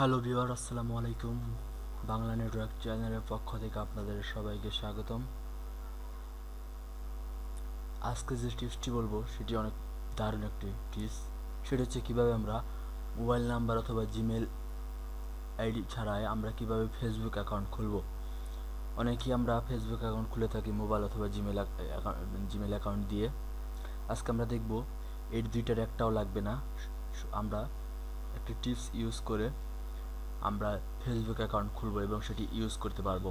hello ভিওয়ার আসসালামু আলাইকুম Bangla network চ্যানেলের পক্ষ থেকে আপনাদের সবাইকে স্বাগতম আজকে যে টিপসটি বলবো সেটি অনেক দারুণ একটি টিপস সেটা হচ্ছে কীভাবে আমরা মোবাইল নাম্বার অথবা জিমেল আইডি ছাড়াই আমরা কিভাবে ফেসবুক অ্যাকাউন্ট খুলব অনেকেই আমরা ফেসবুক অ্যাকাউন্ট খুলে থাকি মোবাইল অথবা জিমেল জিমেল অ্যাকাউন্ট দিয়ে আজকে আমরা দেখব এর দুইটার একটাও লাগবে না আমরা একটি টিপস ইউজ করে আমরা ফেসবুক অ্যাকাউন্ট খুলব এবং সেটি ইউজ করতে পারবো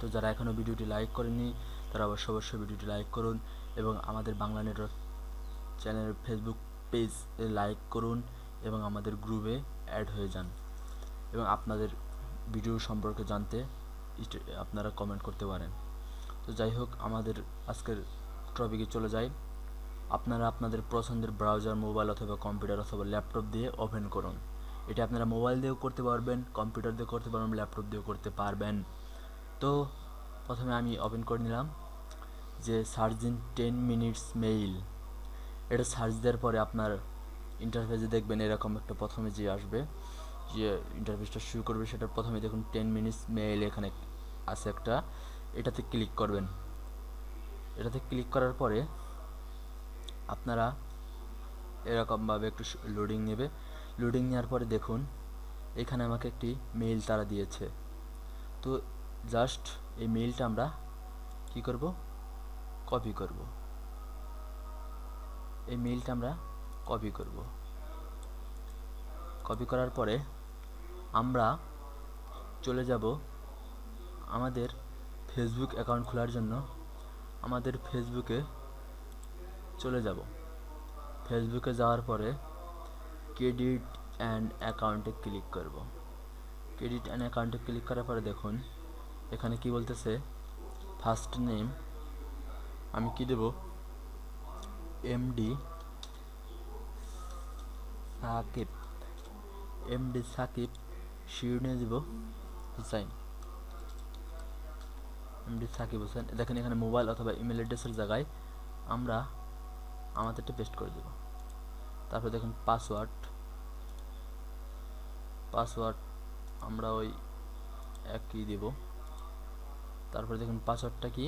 তো যারা এখনও ভিডিওটি লাইক করেনি তারা অবশ্যই অবশ্যই ভিডিওটি লাইক করুন এবং আমাদের বাংলা নেটওয়ার্ক চ্যানেলের ফেসবুক পেজ লাইক করুন এবং আমাদের গ্রুপে অ্যাড হয়ে যান এবং আপনাদের ভিডিও সম্পর্কে জানতে আপনারা কমেন্ট করতে পারেন তো যাই হোক আমাদের আজকের টপিকে চলে যাই আপনারা আপনাদের পছন্দের ব্রাউজার মোবাইল অথবা কম্পিউটার অথবা ল্যাপটপ দিয়ে ওপেন করুন এটা আপনারা মোবাইল দিয়েও করতে পারবেন কম্পিউটার দিয়ে করতে পারবেন ল্যাপটপ দিয়েও করতে পারবেন তো প্রথমে আমি ওপেন করে নিলাম যে search in ten minutes mail এটা সার্চ দেওয়ার পরে আপনার ইন্টারফেসে দেখবেন এরকম একটা প্রথমে যে আসবে যে ইন্টারভিউটা শুরু করবে সেটা প্রথমে দেখুন টেন মিনিটস মেইল এখানে আছে একটা এটাতে ক্লিক করবেন এটাতে ক্লিক করার পরে আপনারা এরকমভাবে একটু লোডিং নেবে লোডিং নেওয়ার পরে দেখুন এখানে আমাকে একটি মেইল তারা দিয়েছে তো জাস্ট এই মেইলটা আমরা কি করব কপি করব এই মেইলটা আমরা কপি করব কপি করার পরে আমরা চলে যাব আমাদের ফেসবুক অ্যাকাউন্ট খোলার জন্য আমাদের ফেসবুকে চলে যাব ফেসবুকে যাওয়ার পরে ক্রেডিট অ্যান্ড অ্যাকাউন্টে ক্লিক করব ক্রেডিট অ্যান্ড অ্যাকাউন্টে ক্লিক করার পরে দেখুন এখানে কি বলতেছে ফার্স্ট নেম আমি কি দেব এমডি সাকিব এমডি সাকিব শিরোনিয়ে দিব হুসাইন এমডি সাকিব হোসেন দেখেন এখানে মোবাইল অথবা ইমেল অ্যাড্রেসের জায়গায় আমরা আমাদেরটা পেস্ট করে দেব তারপর দেখেন পাসওয়ার্ড পাসওয়ার্ড আমরা ওই একই দেব তারপরে দেখুন পাসওয়ার্ডটা কি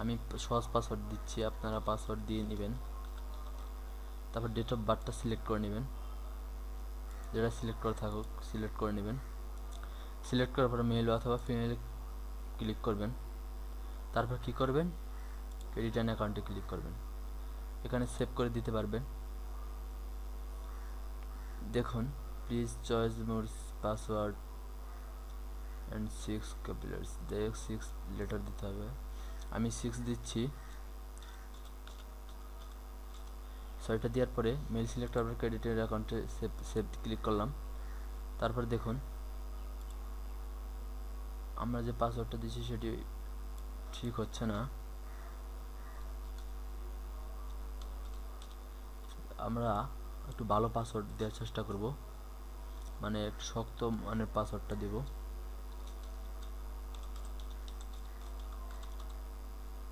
আমি সহজ পাসওয়ার্ড দিচ্ছি আপনারা পাসওয়ার্ড দিয়ে নেবেন তারপর ডেট অফ বার্থটা সিলেক্ট করে নেবেন যেটা সিলেক্ট করা থাকুক সিলেক্ট করে নেবেন সিলেক্ট করার পরে মেল অথবা ফিমেল ক্লিক করবেন তারপর কি করবেন রিটার্ন অ্যাকাউন্টে ক্লিক করবেন এখানে সেভ করে দিতে পারবেন দেখুন please choice more password and six ক্যাপিলার্স দেখ সিক্স লেটার দিতে হবে আমি সিক্স দিচ্ছি সবটা দেওয়ার পরে মেল সিলেক্ট করবার ক্রেডিটের অ্যাকাউন্টে সেভ সেভ ক্লিক করলাম তারপর দেখুন আমরা যে পাসওয়ার্ডটা দিয়েছি সেটি ঠিক হচ্ছে না আমরা একটু ভালো পাসওয়ার্ড দেওয়ার চেষ্টা করব মানে একটু শক্ত মানে পাসওয়ার্ডটা দেব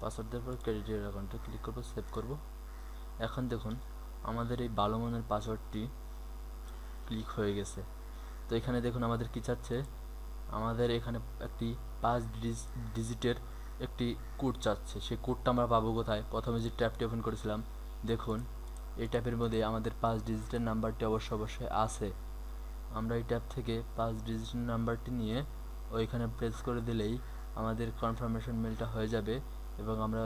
পাসওয়ার্ড দেওয়ার পর ক্রেডিটের অ্যাকাউন্টে ক্লিক করব সেভ করব এখন দেখুন আমাদের এই বালমনের পাসওয়ার্ডটি ক্লিক হয়ে গেছে তো এখানে দেখুন আমাদের কি চাচ্ছে আমাদের এখানে একটি পাঁচ ডিজিটের একটি কোড চাচ্ছে সেই কোডটা আমরা পাবো কোথায় প্রথমে যে ট্যাবটি ওপেন করেছিলাম দেখুন এই ট্যাপের মধ্যে আমাদের পাঁচ ডিজিটের নাম্বারটি অবশ্য অবশ্যই আছে আমরা এই ট্যাপ থেকে পাঁচ ডিজিটের নাম্বারটি নিয়ে ওইখানে প্রেস করে দিলেই আমাদের কনফার্মেশন মেলটা হয়ে যাবে এবং আমরা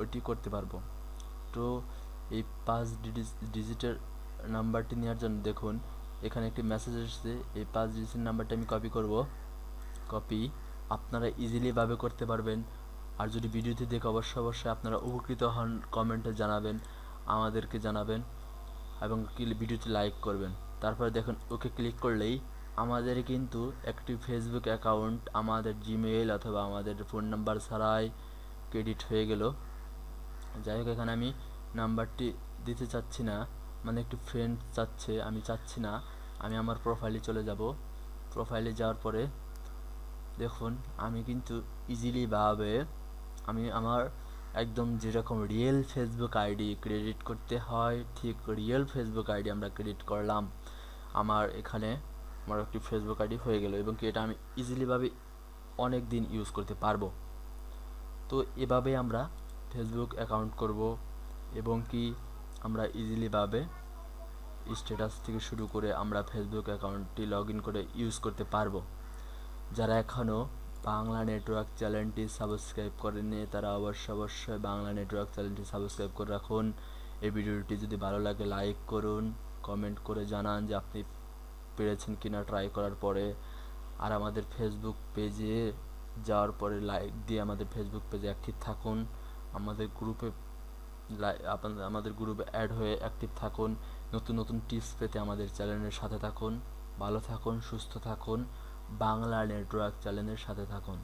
ওইটি করতে পারবো তো এই পাঁচ ডিজিটের নাম্বারটি নেওয়ার জন্য দেখুন এখানে একটি মেসেজ এসেছে এই পাঁচ ডিজিটের নাম্বারটি আমি কপি করব কপি আপনারা ইজিলিভাবে করতে পারবেন আর যদি ভিডিওটি দেখে অবশ্যই অবশ্যই আপনারা উপকৃত হন কমেন্টে জানাবেন আমাদেরকে জানাবেন এবং ভিডিওটি লাইক করবেন তারপরে দেখুন ওকে ক্লিক করলেই আমাদের কিন্তু একটি ফেসবুক অ্যাকাউন্ট আমাদের জিমেইল অথবা আমাদের ফোন নাম্বার ছাড়াই ক্রেডিট হয়ে গেল যাই হোক এখানে আমি নাম্বারটি দিতে চাচ্ছি না মানে একটি ফ্রেন্ড চাচ্ছে আমি চাচ্ছি না আমি আমার প্রোফাইলে চলে যাব প্রোফাইলে যাওয়ার পরে দেখুন আমি কিন্তু ইজিলি ভাবে আমি আমার একদম যেরকম রিয়েল ফেসবুক আইডি ক্রেডিট করতে হয় ঠিক রিয়েল ফেসবুক আইডি আমরা ক্রেডিট করলাম আমার এখানে আমার একটি ফেসবুক আইডি হয়ে গেল এবং কি এটা আমি ইজিলিভাবে অনেক দিন ইউজ করতে পারবো তো এভাবে আমরা ফেসবুক অ্যাকাউন্ট করবো এবং কি আমরা ইজিলিভাবে স্ট্যাটাস থেকে শুরু করে আমরা ফেসবুক অ্যাকাউন্টটি লগ করে ইউজ করতে পারবো যারা এখনও বাংলা নেটওয়ার্ক চ্যানেলটি সাবস্ক্রাইব করেনি তারা অবশ্যই অবশ্যই বাংলা নেটওয়ার্ক চ্যানেলটি সাবস্ক্রাইব করে রাখুন এই ভিডিওটি যদি ভালো লাগে লাইক করুন কমেন্ট করে জানান যে আপনি পেরেছেন কিনা ট্রাই করার পরে আর আমাদের ফেসবুক পেজে যাওয়ার পরে লাইক দিয়ে আমাদের ফেসবুক পেজে অ্যাক্টিভ থাকুন আমাদের গ্রুপে আমাদের গ্রুপে অ্যাড হয়ে অ্যাক্টিভ থাকুন নতুন নতুন টিপস পেতে আমাদের চ্যানেলের সাথে থাকুন ভালো থাকুন সুস্থ থাকুন বাংলা নেটওয়ার্ক চ্যানেলের সাথে থাকুন